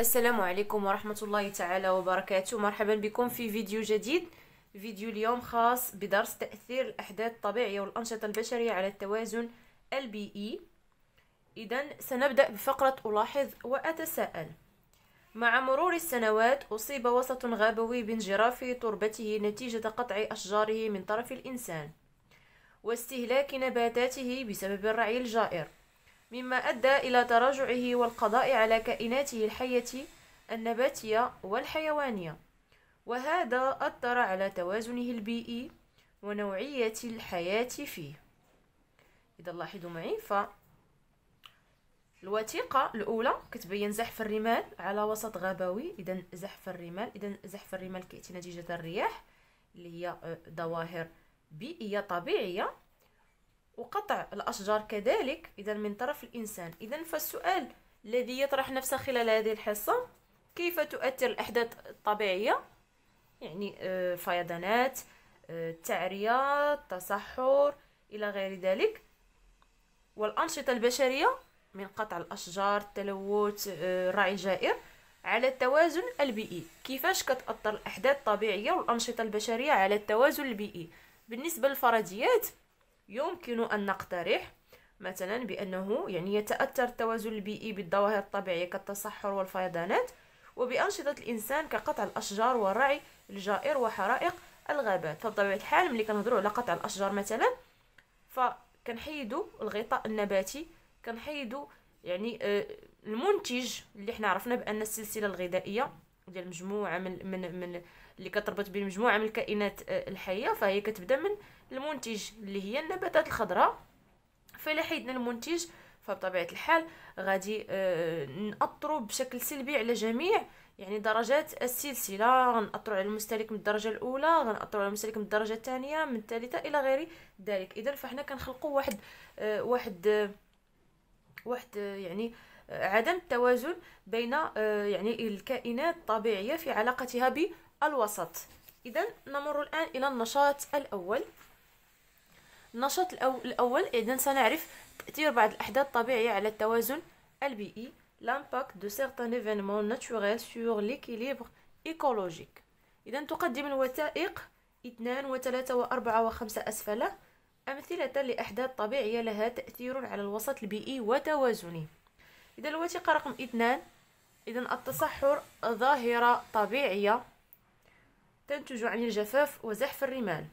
السلام عليكم ورحمة الله تعالى وبركاته مرحبا بكم في فيديو جديد فيديو اليوم خاص بدرس تأثير الأحداث الطبيعية والأنشطة البشرية على التوازن البيئي إذا سنبدأ بفقرة ألاحظ وأتساءل مع مرور السنوات أصيب وسط غابوي بانجراف تربته نتيجة قطع أشجاره من طرف الإنسان واستهلاك نباتاته بسبب الرعي الجائر مما أدى إلى تراجعه والقضاء على كائناته الحية النباتية والحيوانية وهذا أثر على توازنه البيئي ونوعية الحياة فيه إذا لاحظوا معي ف الوثيقة الأولى كتبين زحف الرمال على وسط غابوي إذا زحف الرمال إذا زحف الرمال كيأتي نتيجة الرياح اللي هي آه، ظواهر بيئية طبيعية وقطع الأشجار كذلك إذا من طرف الإنسان إذا فالسؤال الذي يطرح نفسه خلال هذه الحصة كيف تؤثر الأحداث الطبيعية يعني آه، فيضانات آه، التعرية التصحر إلى غير ذلك والأنشطة البشرية من قطع الأشجار التلوث الرعي آه، الجائر على التوازن البيئي كيفاش كتأثر الأحداث الطبيعية والأنشطة البشرية على التوازن البيئي بالنسبة للفرضيات يمكن أن نقترح مثلا بأنه يعني يتأثر التوازن البيئي بالظواهر الطبيعية كالتصحر والفيضانات وبأنشطة الإنسان كقطع الأشجار والرعي الجائر وحرائق الغابات فبطبيعة الحال ملي كنهضروا على قطع الأشجار مثلا فكنحيدوا الغطاء النباتي كنحيدوا يعني آه، المنتج اللي حنا عرفنا بأن السلسلة الغذائية ديال مجموعه من من من اللي كتربط بين مجموعه من الكائنات آه، الحيه فهي كتبدا من المنتج اللي هي النباتات الخضراء فإلا حيدنا المنتج فبطبيعه الحال غادي آه، ناثروا بشكل سلبي على جميع يعني درجات السلسله غناثروا على المستهلك من الدرجه الاولى غناثروا على المستهلك من الدرجه الثانيه من الثالثه الى غير ذلك اذا فاحنا كنخلقوا واحد آه، واحد واحد يعني عدم التوازن بين آه، يعني الكائنات الطبيعية في علاقتها بالوسط إذا نمر الآن إلى النشاط الأول النشاط الأول إذا سنعرف تأثير بعض الأحداث الطبيعية على التوازن البيئي l'impact de certains événements naturels sur l'équilibre écologique إذا تقدم الوثائق 2 و3 و4 و5 أسفله أمثلة لأحداث طبيعية لها تأثير على الوسط البيئي وتوازنه اذا الوثيقه رقم اثنان اذا التصحر ظاهره طبيعيه تنتج عن الجفاف وزحف الرمال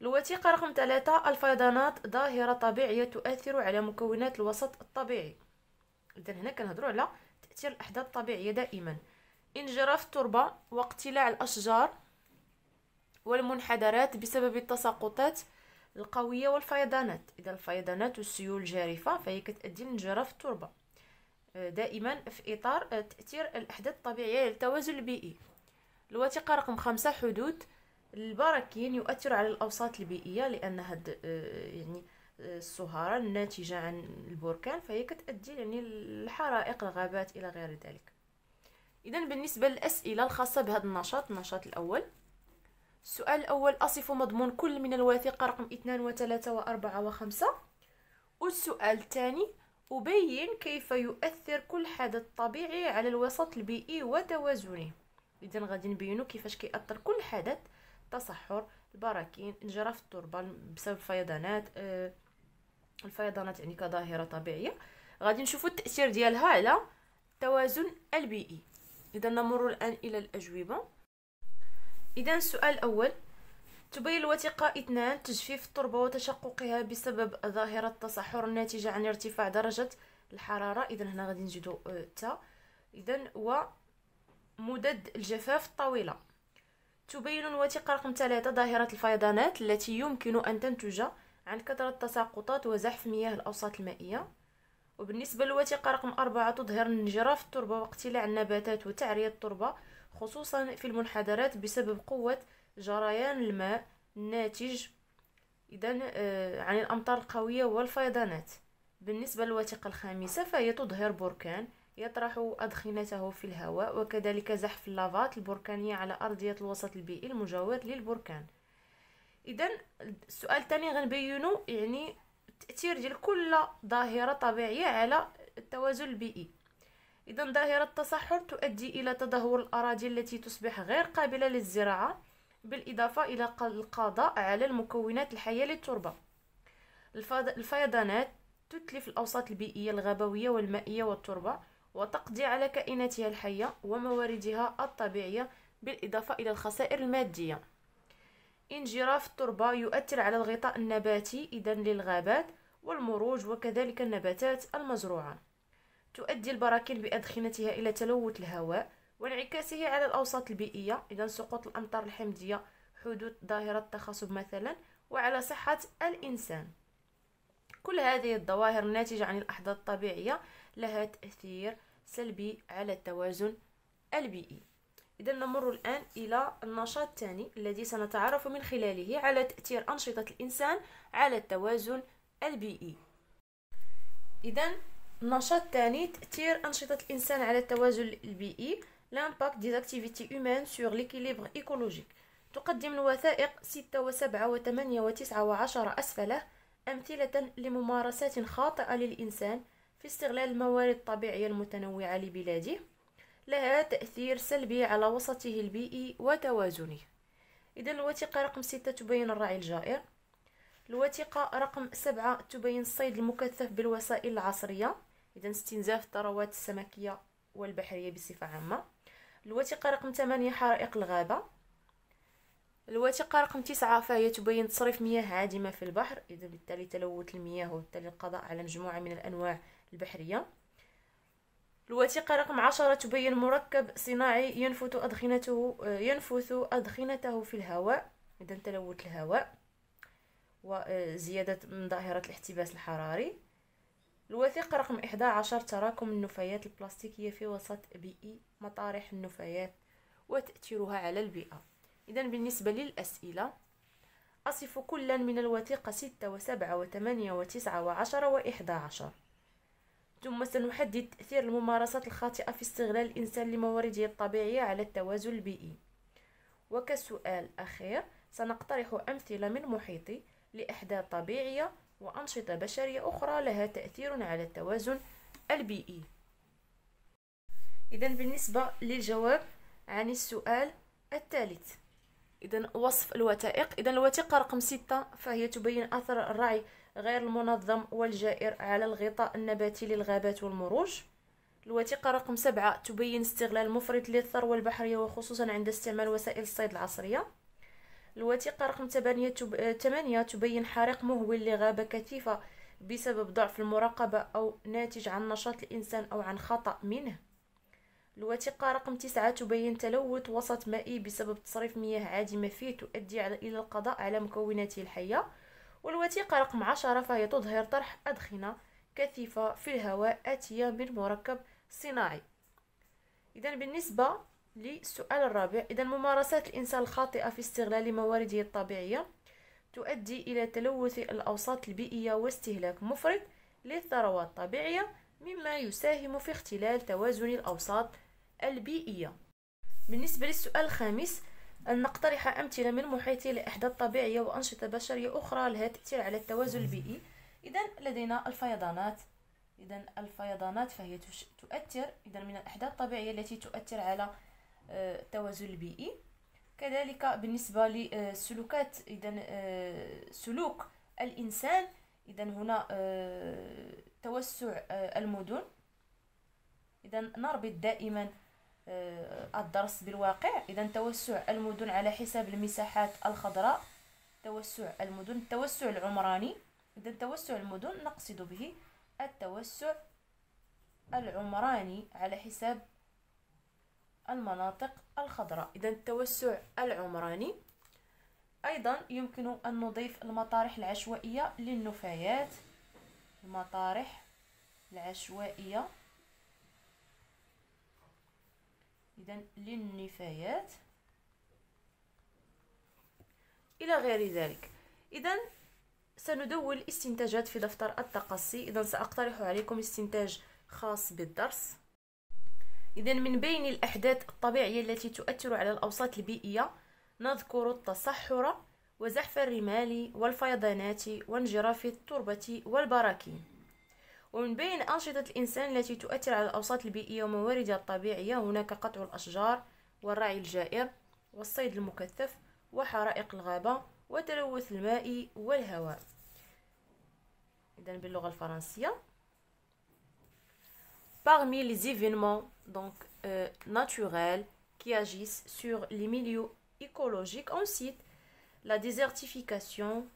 الوثيقة رقم ثلاثة الفيضانات ظاهرة طبيعية تؤثر على مكونات الوسط الطبيعي إذا هنا كنهضروا على تأثير الأحداث الطبيعية دائما انجراف التربة واقتلاع الأشجار والمنحدرات بسبب التساقطات القوية والفيضانات إذا الفيضانات والسيول الجارفة فهي كتأدي في التربة آه، دائما في إطار آه، تأثير الأحداث الطبيعية للتوازن البيئي الوثيقة رقم خمسة حدود البراكين يؤثر على الأوساط البيئية لأن هاد آه، يعني الصهارة الناتجة عن البركان فهي كتأدي يعني الحرائق الغابات إلى غير ذلك إذا بالنسبة للأسئلة الخاصة بهذا النشاط النشاط الأول السؤال الأول أصف مضمون كل من الوثيقة رقم و و 4 و 5 والسؤال الثاني أبين كيف يؤثر كل حدث طبيعي على الوسط البيئي وتوازنه إذا غادي نبينو كيفاش كيأثر كل حدث تصحر البراكين انجراف التربة بسبب الفيضانات آه الفيضانات يعني كظاهرة طبيعية غادي نشوفو التأثير ديالها على التوازن البيئي إذا نمر الآن إلى الأجوبة اذا السؤال الاول تبين الوثيقة اثنان تجفيف التربة وتشققها بسبب ظاهرة التصحر الناتجة عن ارتفاع درجة الحرارة إذا هنا غادي نجدو آه، تا إذا ومدد الجفاف الطويلة تبين الوثيقة رقم ثلاثة ظاهرة الفيضانات التي يمكن أن تنتج عن كثرة التساقطات وزحف مياه الأوساط المائية وبالنسبة للوثيقة رقم أربعة تظهر انجراف التربة واقتلاع النباتات وتعرية التربة خصوصا في المنحدرات بسبب قوة جريان الماء الناتج إذا آه، عن الأمطار القوية والفيضانات بالنسبة للوثيقة الخامسة فهي تظهر بركان يطرح أدخنته في الهواء وكذلك زحف اللافات البركانية على أرضية الوسط البيئي المجاور للبركان إذا السؤال الثاني غنبينو يعني التأثير ديال كل ظاهرة طبيعية على التوازن البيئي إذا ظاهرة التصحر تؤدي إلى تدهور الأراضي التي تصبح غير قابلة للزراعة بالإضافة إلى القضاء على المكونات الحية للتربة الفيضانات تتلف الأوساط البيئية الغابوية والمائية والتربة وتقضي على كائناتها الحية ومواردها الطبيعية بالإضافة إلى الخسائر المادية انجراف التربة يؤثر على الغطاء النباتي إذا للغابات والمروج وكذلك النباتات المزروعه تؤدي البراكين بأدخنتها إلى تلوث الهواء وانعكاسه على الأوساط البيئية إذا سقوط الأمطار الحمضية حدوث ظاهرة التخاصب مثلا وعلى صحة الإنسان كل هذه الظواهر الناتجة عن الأحداث الطبيعية لها تأثير سلبي على التوازن البيئي إذا نمر الآن إلى النشاط الثاني الذي سنتعرف من خلاله على تأثير أنشطة الإنسان على التوازن البيئي إذا النشاط الثاني تأثير أنشطة الإنسان على التوازن البيئي لامباكت دي اكتيفيتي اومان سور ليكيليبر ايكولوجيك تقدم الوثائق ستة وسبعة وثمانية وتسعة وعشرة أسفله أمثلة لممارسات خاطئة للإنسان في استغلال الموارد الطبيعية المتنوعة لبلاده لها تأثير سلبي على وسطه البيئي وتوازنه إذا الوثيقة رقم ستة تبين الرعي الجائر الوثيقة رقم سبعة تبين الصيد المكثف بالوسائل العصرية اذا استنزاف الثروات السمكيه والبحريه بصفه عامه الوثيقه رقم 8 حرائق الغابه الوثيقه رقم 9 فهي تبين تصريف مياه عادمه في البحر اذا بالتالي تلوث المياه وبالتالي القضاء على مجموعه من الانواع البحريه الوثيقة رقم عشرة تبين مركب صناعي ينفث أدخنته ينفث أدخنته في الهواء إذا تلوث الهواء وزيادة آه، من ظاهرة الاحتباس الحراري الوثيقة رقم 11 تراكم النفايات البلاستيكية في وسط بيئي مطارح النفايات وتأثيرها على البيئة إذا بالنسبة للأسئلة أصف كلا من الوثيقة ستة وسبعة وثمانية وتسعة وعشرة و11 ثم سنحدد تأثير الممارسات الخاطئة في استغلال الإنسان لموارده الطبيعية على التوازن البيئي وكسؤال أخير سنقترح أمثلة من محيطي لأحداث طبيعية وأنشطة بشرية أخرى لها تأثير على التوازن البيئي إذا بالنسبة للجواب عن السؤال الثالث إذا وصف الوثائق إذا الوثيقة رقم ستة فهي تبين أثر الرعي غير المنظم والجائر على الغطاء النباتي للغابات والمروج الوثيقة رقم سبعة تبين استغلال مفرط للثروة البحرية وخصوصا عند استعمال وسائل الصيد العصرية الوثيقة رقم 8 آه، تبين حريق مهول لغابة كثيفة بسبب ضعف المراقبة أو ناتج عن نشاط الإنسان أو عن خطأ منه الوثيقة رقم 9 تبين تلوث وسط مائي بسبب تصريف مياه عادمة فيه تؤدي إلى القضاء على مكوناته الحية والوثيقة رقم 10 فهي تظهر طرح أدخنة كثيفة في الهواء آتية من مركب صناعي إذا بالنسبة للسؤال الرابع إذا ممارسات الإنسان الخاطئة في استغلال موارده الطبيعية تؤدي إلى تلوث الأوساط البيئية واستهلاك مفرط للثروات الطبيعية مما يساهم في اختلال توازن الأوساط البيئية بالنسبة للسؤال الخامس أن نقترح أمثلة من محيط لأحداث طبيعية وأنشطة بشرية أخرى لها تأثير على التوازن البيئي إذا لدينا الفيضانات إذا الفيضانات فهي تؤثر إذا من الأحداث الطبيعية التي تؤثر على التوازن البيئي كذلك بالنسبة للسلوكات إذا سلوك الإنسان إذا هنا توسع المدن إذا نربط دائما الدرس بالواقع إذا توسع المدن على حساب المساحات الخضراء توسع المدن التوسع العمراني إذا توسع المدن نقصد به التوسع العمراني على حساب المناطق الخضراء إذا التوسع العمراني أيضا يمكن أن نضيف المطارح العشوائية للنفايات المطارح العشوائية إذا للنفايات إلى غير ذلك إذا سندون الاستنتاجات في دفتر التقصي إذا سأقترح عليكم استنتاج خاص بالدرس إذا من بين الأحداث الطبيعية التي تؤثر على الأوساط البيئية نذكر التصحر وزحف الرمال والفيضانات وانجراف التربة والبراكين ومن بين أنشطة الإنسان التي تؤثر على الأوساط البيئية ومواردها الطبيعية هناك قطع الأشجار والرعي الجائر والصيد المكثف وحرائق الغابة وتلوث الماء والهواء إذا باللغة الفرنسية Parmi les événements donc euh, naturels qui agissent sur les milieux écologiques. cite la désertification,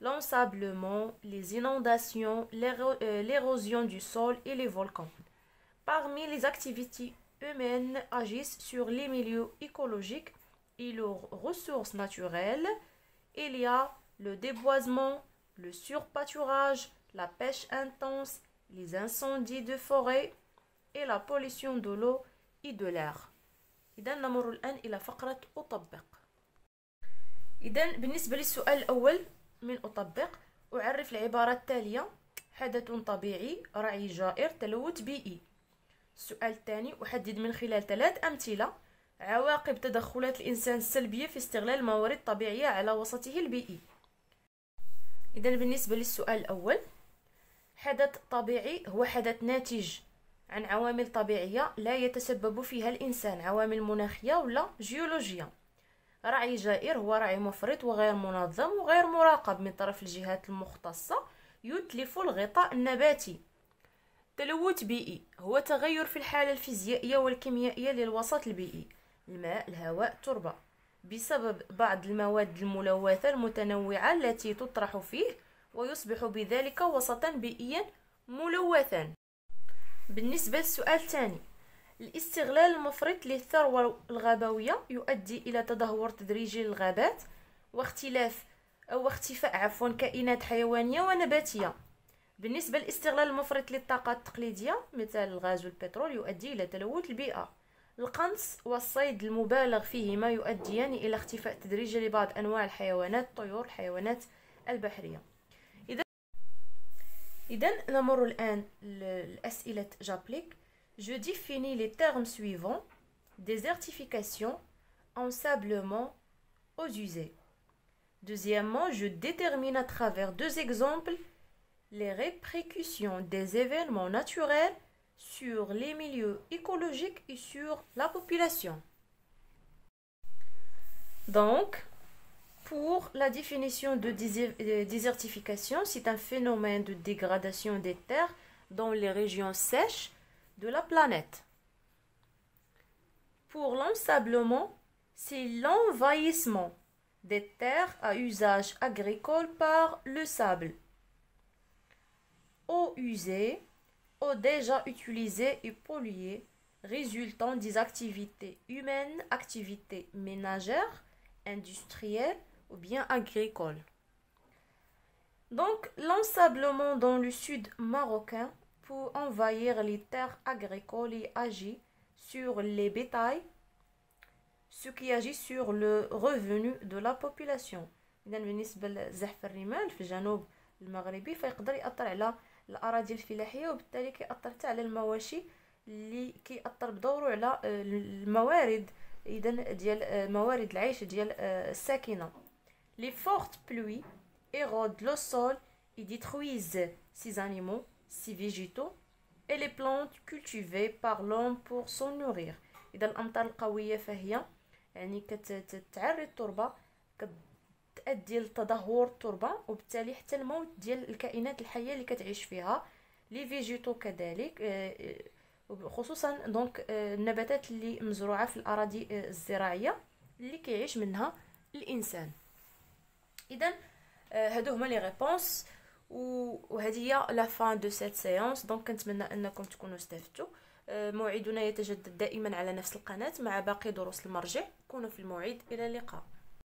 l'ensablement, les inondations, euh, l'érosion du sol et les volcans. Parmi les activités humaines agissent sur les milieux écologiques et leurs ressources naturelles, il y a le déboisement, le surpâturage, la pêche intense, les incendies de forêt, et la pollution de l'eau et de l'air إذا نمر الآن إلى فقرة أطبق إذا بالنسبة للسؤال الأول من أطبق أعرف العبارة التالية حدث طبيعي رعي جائر تلوث بيئي السؤال الثاني أحدد من خلال ثلاث أمثلة عواقب تدخلات الإنسان السلبية في استغلال الموارد الطبيعية على وسطه البيئي إذا بالنسبة للسؤال الأول حدث طبيعي هو حدث ناتج عن عوامل طبيعية لا يتسبب فيها الإنسان عوامل مناخية ولا جيولوجية رعي جائر هو رعي مفرط وغير منظم وغير مراقب من طرف الجهات المختصة يتلف الغطاء النباتي تلوث بيئي هو تغير في الحالة الفيزيائية والكيميائية للوسط البيئي الماء الهواء التربة بسبب بعض المواد الملوثة المتنوعة التي تطرح فيه ويصبح بذلك وسطا بيئيا ملوثا بالنسبة للسؤال الثاني الاستغلال المفرط للثروة الغابوية يؤدي إلى تدهور تدريجي للغابات واختلاف أو اختفاء عفوا كائنات حيوانية ونباتية بالنسبة للاستغلال المفرط للطاقة التقليدية مثل الغاز والبترول يؤدي إلى تلوث البيئة القنص والصيد المبالغ فيهما يؤديان إلى اختفاء تدريجي لبعض أنواع الحيوانات الطيور الحيوانات البحرية إذن نمر j'applique, Je définis les termes suivants désertification, sablement, aux usées. Deuxièmement, je détermine à travers deux exemples les répercussions des événements naturels sur les milieux écologiques et sur la population. Donc, pour la définition de désertification, c'est un phénomène de dégradation des terres dans les régions sèches de la planète. Pour l'ensablement, c'est l'envahissement des terres à usage agricole par le sable. Eau usée, eau déjà utilisée et polluée, résultant des activités humaines, activités ménagères, industrielles, ou bien agricole. Donc l'ensablement dans le sud marocain pour envahir les terres agricoles et agit sur les bétails, ce qui agit sur le revenu de la population. إذا بالنسبة لزحف الرمال في الجنوب المغربي فيقدر يأثر على الاراضي الفلاحيه وبالتالي كيأثر حتى على المواشي اللي كيأثر بدوره على الموارد إذا ديال موارد العيش ديال الساكنه Les fortes pluies érodent le sol et détruisent ces animaux, ces végétaux et les plantes cultivées par l'homme pour s'en nourrir. إذا الأمطار القوية فهي يعني كتعري التربة كتأدي لتدهور التربة وبالتالي حتى الموت ديال الكائنات الحية اللي كتعيش فيها لي فيجيتو كذلك آه، آه، خصوصا دونك آه، النباتات اللي مزروعة في الأراضي الزراعية اللي كيعيش منها الإنسان اذا آه، هادو هما لي ريبونس وهذه هي لا فان دو سيت سيونس دونك كنتمنى انكم تكونوا استفدتوا آه، موعدنا يتجدد دائما على نفس القناه مع باقي دروس المرجع كونوا في الموعد الى اللقاء